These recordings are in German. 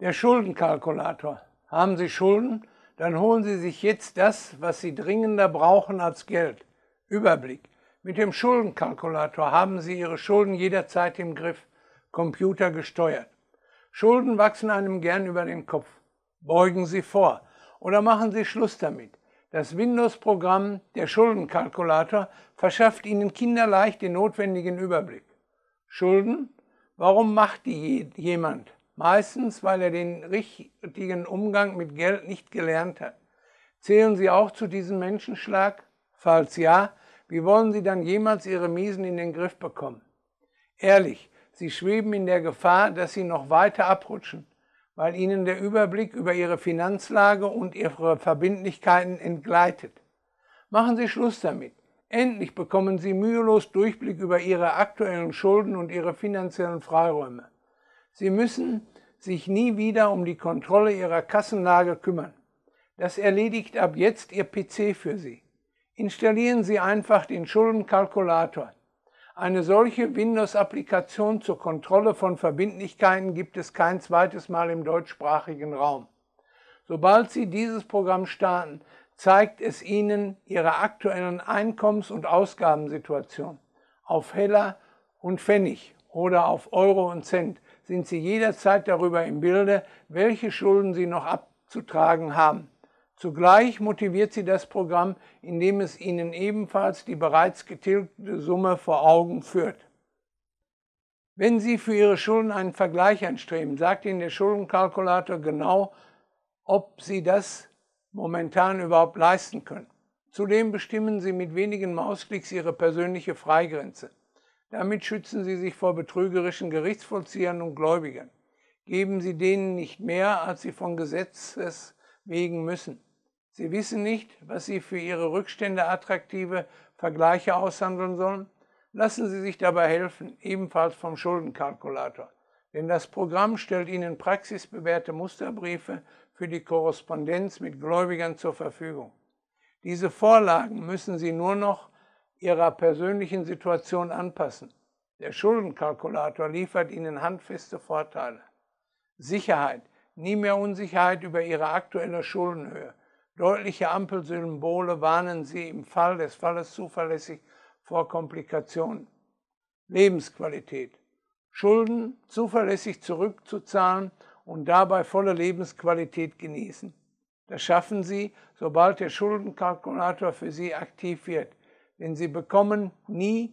Der Schuldenkalkulator. Haben Sie Schulden? Dann holen Sie sich jetzt das, was Sie dringender brauchen als Geld. Überblick. Mit dem Schuldenkalkulator haben Sie Ihre Schulden jederzeit im Griff, Computer gesteuert. Schulden wachsen einem gern über den Kopf. Beugen Sie vor oder machen Sie Schluss damit. Das Windows-Programm, der Schuldenkalkulator, verschafft Ihnen kinderleicht den notwendigen Überblick. Schulden? Warum macht die jemand? meistens weil er den richtigen Umgang mit Geld nicht gelernt hat. Zählen Sie auch zu diesem Menschenschlag? Falls ja, wie wollen Sie dann jemals Ihre Miesen in den Griff bekommen? Ehrlich, Sie schweben in der Gefahr, dass Sie noch weiter abrutschen, weil Ihnen der Überblick über Ihre Finanzlage und Ihre Verbindlichkeiten entgleitet. Machen Sie Schluss damit. Endlich bekommen Sie mühelos Durchblick über Ihre aktuellen Schulden und Ihre finanziellen Freiräume. Sie müssen sich nie wieder um die Kontrolle Ihrer Kassenlage kümmern. Das erledigt ab jetzt Ihr PC für Sie. Installieren Sie einfach den Schuldenkalkulator. Eine solche Windows-Applikation zur Kontrolle von Verbindlichkeiten gibt es kein zweites Mal im deutschsprachigen Raum. Sobald Sie dieses Programm starten, zeigt es Ihnen Ihre aktuellen Einkommens- und Ausgabensituation auf Heller und Pfennig oder auf Euro und Cent sind Sie jederzeit darüber im Bilde, welche Schulden Sie noch abzutragen haben. Zugleich motiviert Sie das Programm, indem es Ihnen ebenfalls die bereits getilgte Summe vor Augen führt. Wenn Sie für Ihre Schulden einen Vergleich anstreben, sagt Ihnen der Schuldenkalkulator genau, ob Sie das momentan überhaupt leisten können. Zudem bestimmen Sie mit wenigen Mausklicks Ihre persönliche Freigrenze. Damit schützen Sie sich vor betrügerischen Gerichtsvollziehern und Gläubigern. Geben Sie denen nicht mehr, als sie von Gesetzes wegen müssen. Sie wissen nicht, was Sie für Ihre Rückstände attraktive Vergleiche aushandeln sollen? Lassen Sie sich dabei helfen, ebenfalls vom Schuldenkalkulator. Denn das Programm stellt Ihnen praxisbewährte Musterbriefe für die Korrespondenz mit Gläubigern zur Verfügung. Diese Vorlagen müssen Sie nur noch ihrer persönlichen Situation anpassen. Der Schuldenkalkulator liefert ihnen handfeste Vorteile. Sicherheit, nie mehr Unsicherheit über ihre aktuelle Schuldenhöhe. Deutliche Ampelsymbole warnen sie im Fall des Falles zuverlässig vor Komplikationen. Lebensqualität. Schulden zuverlässig zurückzuzahlen und dabei volle Lebensqualität genießen. Das schaffen sie, sobald der Schuldenkalkulator für sie aktiv wird denn sie bekommen nie,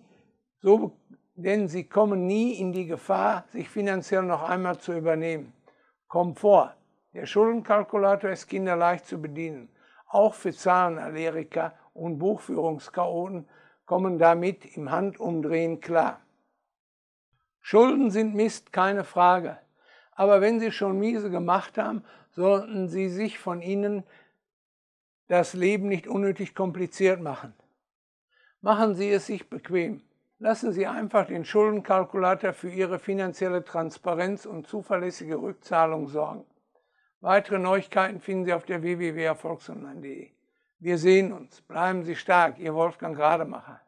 so, denn sie kommen nie in die Gefahr, sich finanziell noch einmal zu übernehmen. Komfort. Der Schuldenkalkulator ist kinderleicht zu bedienen. Auch für Zahlenaleriker und Buchführungschaoten kommen damit im Handumdrehen klar. Schulden sind Mist, keine Frage. Aber wenn Sie schon miese gemacht haben, sollten Sie sich von ihnen das Leben nicht unnötig kompliziert machen. Machen Sie es sich bequem. Lassen Sie einfach den Schuldenkalkulator für Ihre finanzielle Transparenz und zuverlässige Rückzahlung sorgen. Weitere Neuigkeiten finden Sie auf der www.erfolgsonline.de. Wir sehen uns. Bleiben Sie stark, Ihr Wolfgang Rademacher.